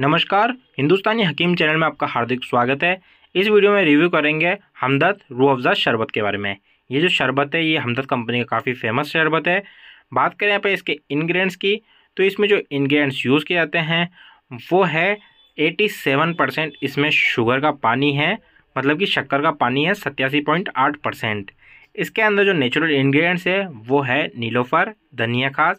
नमस्कार हिंदुस्तानी हकीम चैनल में आपका हार्दिक स्वागत है इस वीडियो में रिव्यू करेंगे हमदर्द रू अफजा शरबत के बारे में ये जो शरबत है ये हमदर्द कंपनी का काफ़ी फेमस शरबत है बात करें यहाँ पर इसके इन्ग्रीडियंट्स की तो इसमें जो इन्ग्रीडियंट्स यूज़ किए जाते हैं वो है सेवन परसेंट इसमें शुगर का पानी है मतलब कि शक्कर का पानी है सत्यासी पॉइंट आठ परसेंट इसके अंदर जो नेचुरल इन्ग्रीडियंट्स है वो है नीलोफर धनिया खास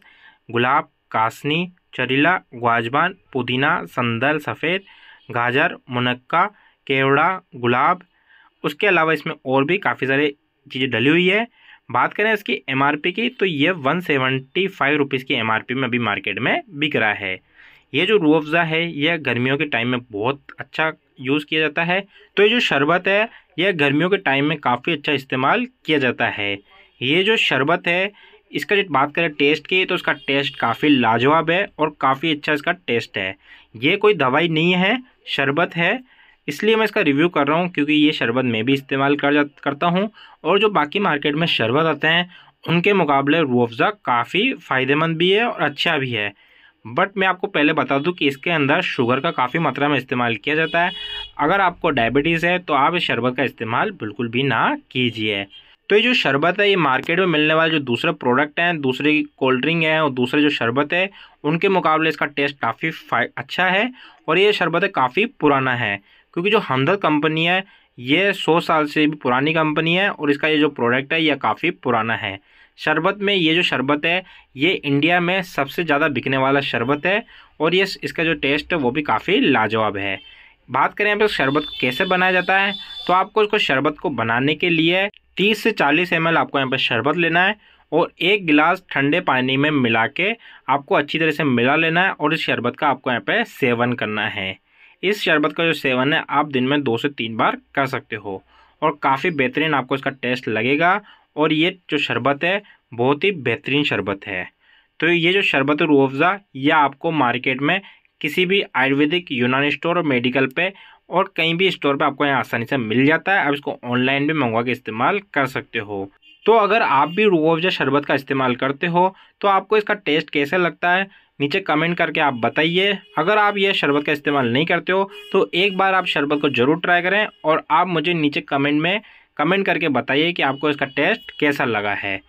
गुलाब कासनी चरीला ग्वाजबान पुदीना संदल सफ़ेद गाजर मुनक्का केवड़ा गुलाब उसके अलावा इसमें और भी काफ़ी सारे चीज़ें डली हुई है बात करें इसकी एम की तो ये वन सेवेंटी फाइव रुपीज़ की एम में अभी मार्केट में बिक रहा है ये जो रू अफ़ज़ा है यह गर्मियों के टाइम में बहुत अच्छा यूज़ किया जाता है तो ये जो शरबत है यह गर्मियों के टाइम में काफ़ी अच्छा इस्तेमाल किया जाता है ये जो शरबत है इसका जब बात करें टेस्ट की तो इसका टेस्ट काफ़ी लाजवाब है और काफ़ी अच्छा इसका टेस्ट है ये कोई दवाई नहीं है शरबत है इसलिए मैं इसका रिव्यू कर रहा हूँ क्योंकि ये शरबत मैं भी इस्तेमाल कर जा करता हूँ और जो बाकी मार्केट में शरबत आते हैं उनके मुकाबले रू अफ़ज़ा काफ़ी फ़ायदेमंद भी है और अच्छा भी है बट मैं आपको पहले बता दूं कि इसके अंदर शुगर का काफ़ी मात्रा में इस्तेमाल किया जाता है अगर आपको डायबिटीज़ है तो आप इस शरबत का इस्तेमाल बिल्कुल भी ना कीजिए तो ये जो शरबत है ये मार्केट में मिलने वाले जो दूसरे प्रोडक्ट हैं दूसरी कोल्ड ड्रिंक है और दूसरे जो शरबत है उनके मुकाबले इसका टेस्ट काफ़ी अच्छा है और ये शरबत काफ़ी पुराना है क्योंकि जो हमदर्द कंपनी है ये सौ साल से भी पुरानी कंपनी है और इसका ये जो प्रोडक्ट है यह काफ़ी पुराना है शरबत में ये जो शरबत है ये इंडिया में सबसे ज़्यादा बिकने वाला शरबत है और ये इसका जो टेस्ट है वो भी काफ़ी लाजवाब है बात करें यहाँ पर शरबत कैसे बनाया जाता है तो आपको इसको शरबत को बनाने के लिए तीस से चालीस एम आपको यहाँ पर शरबत लेना है और एक गिलास ठंडे पानी में मिला के आपको अच्छी तरह से मिला लेना है और इस शरबत का आपको यहाँ पर सेवन करना है इस शरबत का जो सेवन है आप दिन में दो से तीन बार कर सकते हो और काफ़ी बेहतरीन आपको इसका टेस्ट लगेगा और ये जो शरबत है बहुत ही बेहतरीन शरबत है तो ये जो शरबत रूअफ़ा यह आपको मार्केट में किसी भी आयुर्वेदिक यूनानी स्टोर और मेडिकल पे और कहीं भी स्टोर पे आपको यहाँ आसानी से मिल जाता है आप इसको ऑनलाइन भी मंगवा के इस्तेमाल कर सकते हो तो अगर आप भी रूह अफजा शरबत का इस्तेमाल करते हो तो आपको इसका टेस्ट कैसा लगता है नीचे कमेंट करके आप बताइए अगर आप यह शरबत का इस्तेमाल नहीं करते हो तो एक बार आप शरबत को ज़रूर ट्राई करें और आप मुझे नीचे कमेंट में कमेंट करके बताइए कि आपको इसका टेस्ट कैसा लगा है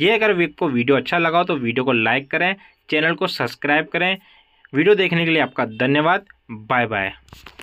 ये अगर आपको वीडियो अच्छा लगा हो तो वीडियो को लाइक करें चैनल को सब्सक्राइब करें वीडियो देखने के लिए आपका धन्यवाद बाय बाय